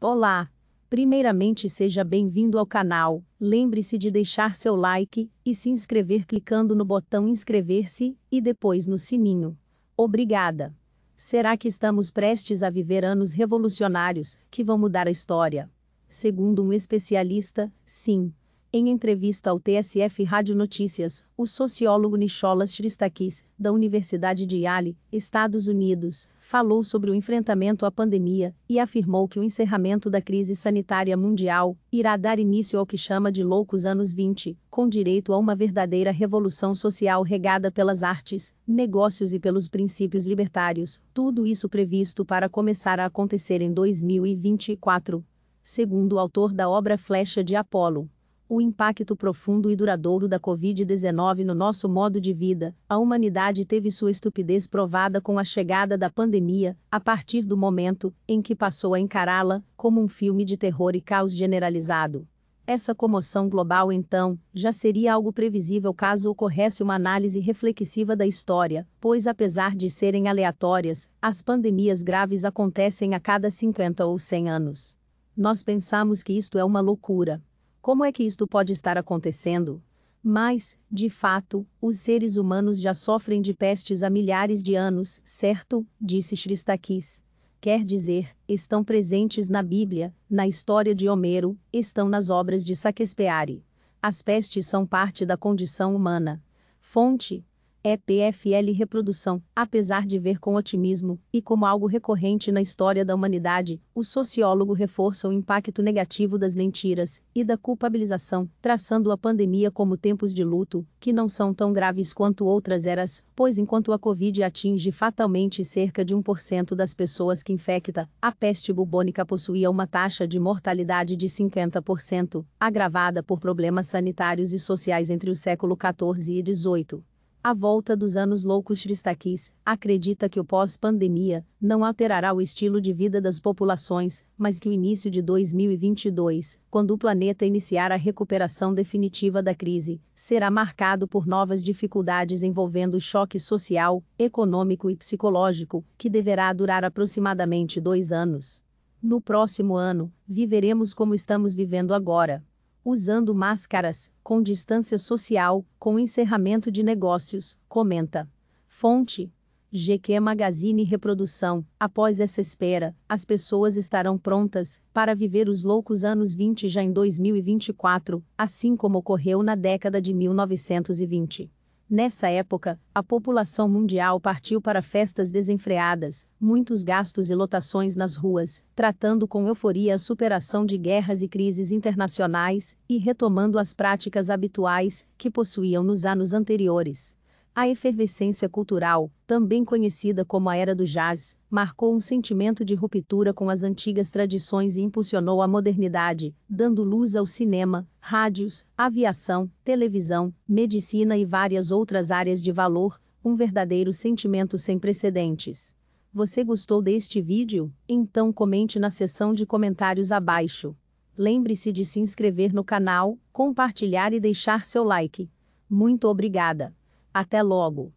Olá! Primeiramente seja bem-vindo ao canal, lembre-se de deixar seu like e se inscrever clicando no botão inscrever-se e depois no sininho. Obrigada! Será que estamos prestes a viver anos revolucionários que vão mudar a história? Segundo um especialista, sim. Em entrevista ao TSF Rádio Notícias, o sociólogo Nicholas Christakis, da Universidade de Yale, Estados Unidos, falou sobre o enfrentamento à pandemia e afirmou que o encerramento da crise sanitária mundial irá dar início ao que chama de loucos anos 20, com direito a uma verdadeira revolução social regada pelas artes, negócios e pelos princípios libertários, tudo isso previsto para começar a acontecer em 2024, segundo o autor da obra Flecha de Apolo o impacto profundo e duradouro da Covid-19 no nosso modo de vida, a humanidade teve sua estupidez provada com a chegada da pandemia, a partir do momento em que passou a encará-la como um filme de terror e caos generalizado. Essa comoção global, então, já seria algo previsível caso ocorresse uma análise reflexiva da história, pois, apesar de serem aleatórias, as pandemias graves acontecem a cada 50 ou 100 anos. Nós pensamos que isto é uma loucura, como é que isto pode estar acontecendo? Mas, de fato, os seres humanos já sofrem de pestes há milhares de anos, certo? disse Shristakis. Quer dizer, estão presentes na Bíblia, na história de Homero, estão nas obras de Saquespeare. As pestes são parte da condição humana. Fonte: EPFL é Reprodução, apesar de ver com otimismo, e como algo recorrente na história da humanidade, o sociólogo reforça o impacto negativo das mentiras e da culpabilização, traçando a pandemia como tempos de luto, que não são tão graves quanto outras eras, pois enquanto a Covid atinge fatalmente cerca de 1% das pessoas que infecta, a peste bubônica possuía uma taxa de mortalidade de 50%, agravada por problemas sanitários e sociais entre o século XIV e XVIII a volta dos anos loucos Tristaquis, acredita que o pós-pandemia não alterará o estilo de vida das populações, mas que o início de 2022, quando o planeta iniciar a recuperação definitiva da crise, será marcado por novas dificuldades envolvendo o choque social, econômico e psicológico, que deverá durar aproximadamente dois anos. No próximo ano, viveremos como estamos vivendo agora, usando máscaras, com distância social, com encerramento de negócios, comenta. Fonte: GQ Magazine Reprodução. Após essa espera, as pessoas estarão prontas para viver os loucos anos 20 já em 2024, assim como ocorreu na década de 1920. Nessa época, a população mundial partiu para festas desenfreadas, muitos gastos e lotações nas ruas, tratando com euforia a superação de guerras e crises internacionais e retomando as práticas habituais que possuíam nos anos anteriores. A efervescência cultural, também conhecida como a Era do Jazz, marcou um sentimento de ruptura com as antigas tradições e impulsionou a modernidade, dando luz ao cinema, rádios, aviação, televisão, medicina e várias outras áreas de valor, um verdadeiro sentimento sem precedentes. Você gostou deste vídeo? Então comente na seção de comentários abaixo. Lembre-se de se inscrever no canal, compartilhar e deixar seu like. Muito obrigada! Até logo!